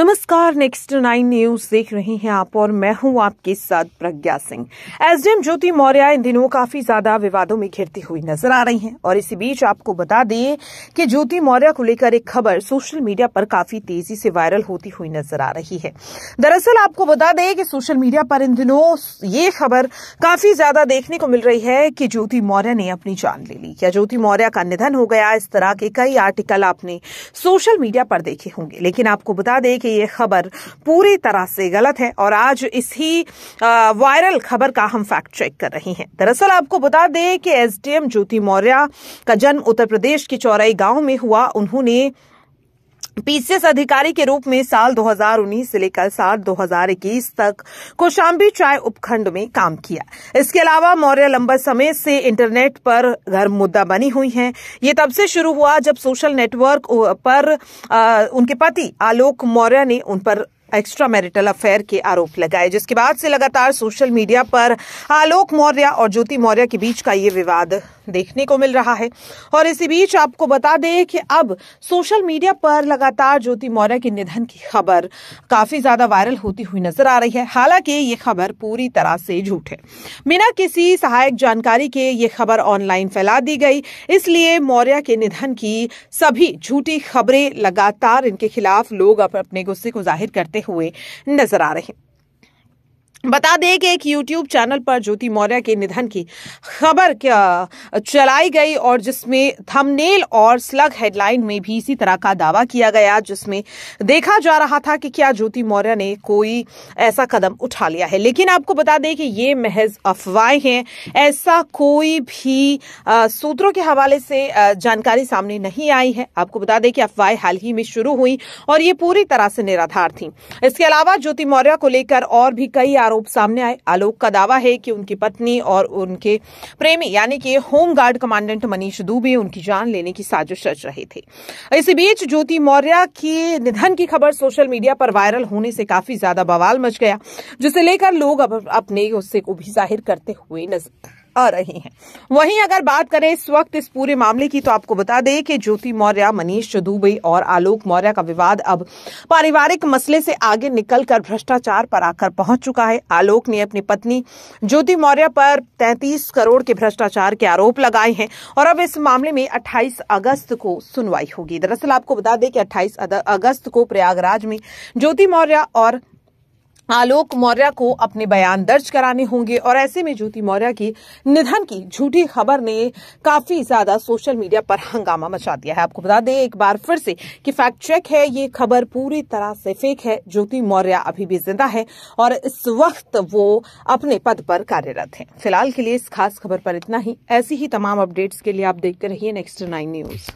नमस्कार next nine news देख रहे हैं आप और मैं हूं आपके साथ प्रज्ञा सिंह एसडीएम ज्योति मौर्य इन दिनों काफी ज्यादा विवादों में घिरती हुई नजर आ रही हैं और इसी बीच आपको बता दें कि ज्योति मौर्य को लेकर एक खबर सोशल मीडिया पर काफी तेजी से वायरल होती हुई नजर आ रही है दरअसल आपको बता दें कि सोशल मीडिया पर इन दिनों ये खबर काफी ज्यादा देखने को मिल रही है कि ज्योति मौर्य ने अपनी जान ले ली या ज्योति मौर्य का निधन हो गया इस तरह के कई आर्टिकल आपने सोशल मीडिया पर देखे होंगे लेकिन आपको बता दें कि कि ये खबर पूरी तरह से गलत है और आज इसी वायरल खबर का हम फैक्ट चेक कर रहे हैं दरअसल आपको बता दें कि एसडीएम ज्योति मौर्य का जन्म उत्तर प्रदेश के चौराई गांव में हुआ उन्होंने पीसीएस अधिकारी के रूप में साल 2019 से लेकर साल 2021 तक कोशाम्बी चाय उपखंड में काम किया इसके अलावा मौर्य लंबे समय से इंटरनेट पर घर मुद्दा बनी हुई हैं ये तब से शुरू हुआ जब सोशल नेटवर्क पर आ, उनके पति आलोक मौर्य ने उन पर एक्स्ट्रा मैरिटल अफेयर के आरोप लगाए जिसके बाद से लगातार सोशल मीडिया पर आलोक मौर्य और ज्योति मौर्य के बीच का ये विवाद देखने को मिल रहा है और इसी बीच आपको बता दें कि अब सोशल मीडिया पर लगातार ज्योति मौर्य के निधन की खबर काफी ज्यादा वायरल होती हुई नजर आ रही है हालांकि ये खबर पूरी तरह से झूठ है बिना किसी सहायक जानकारी के ये खबर ऑनलाइन फैला दी गई इसलिए मौर्य के निधन की सभी झूठी खबरें लगातार इनके खिलाफ लोग अपने गुस्से को जाहिर करते हुए नजर आ रहे हैं बता दें कि एक यूट्यूब चैनल पर ज्योति मौर्य के निधन की खबर चलाई गई और जिसमें थंबनेल और स्लग हेडलाइन में भी इसी तरह का दावा किया गया जिसमें देखा जा रहा था कि क्या ज्योति मौर्य ने कोई ऐसा कदम उठा लिया है लेकिन आपको बता दें कि ये महज अफवाहें हैं ऐसा कोई भी सूत्रों के हवाले से जानकारी सामने नहीं आई है आपको बता दें कि अफवाहें हाल ही में शुरू हुई और ये पूरी तरह से निराधार थी इसके अलावा ज्योति मौर्य को लेकर और भी कई आरोप सामने आए आलोक का दावा है कि उनकी पत्नी और उनके प्रेमी यानी कि home guard commandant Manish Dubey उनकी जान लेने की साजिश रच रहे थे इसी बीच ज्योति मौर्य के निधन की खबर सोशल मीडिया पर वायरल होने से काफी ज्यादा बवाल मच गया जिसे लेकर लोग अब अपने गुस्से को भी जाहिर करते हुए नजर आ रही हैं वहीं अगर बात करें इस वक्त इस पूरे मामले की तो आपको बता दें कि ज्योति मौर्य मनीष दुबई और आलोक मौर्य का विवाद अब पारिवारिक मसले से आगे निकलकर भ्रष्टाचार पर आकर पहुंच चुका है आलोक ने अपनी पत्नी ज्योति मौर्य पर 33 करोड़ के भ्रष्टाचार के आरोप लगाए हैं और अब इस मामले में अट्ठाईस अगस्त को सुनवाई होगी दरअसल आपको बता दें कि अट्ठाईस अगस्त को प्रयागराज में ज्योति मौर्य और आलोक हाँ, मौर्य को अपने बयान दर्ज कराने होंगे और ऐसे में ज्योति मौर्य की निधन की झूठी खबर ने काफी ज्यादा सोशल मीडिया पर हंगामा मचा दिया है आपको बता दें एक बार फिर से कि फैक्ट चेक है ये खबर पूरी तरह से फेक है ज्योति मौर्य अभी भी जिंदा है और इस वक्त वो अपने पद पर कार्यरत है फिलहाल के लिए इस खास खबर पर इतना ही ऐसी ही तमाम अपडेट्स के लिए आप देखते रहिए नेक्स्ट नाइन न्यूज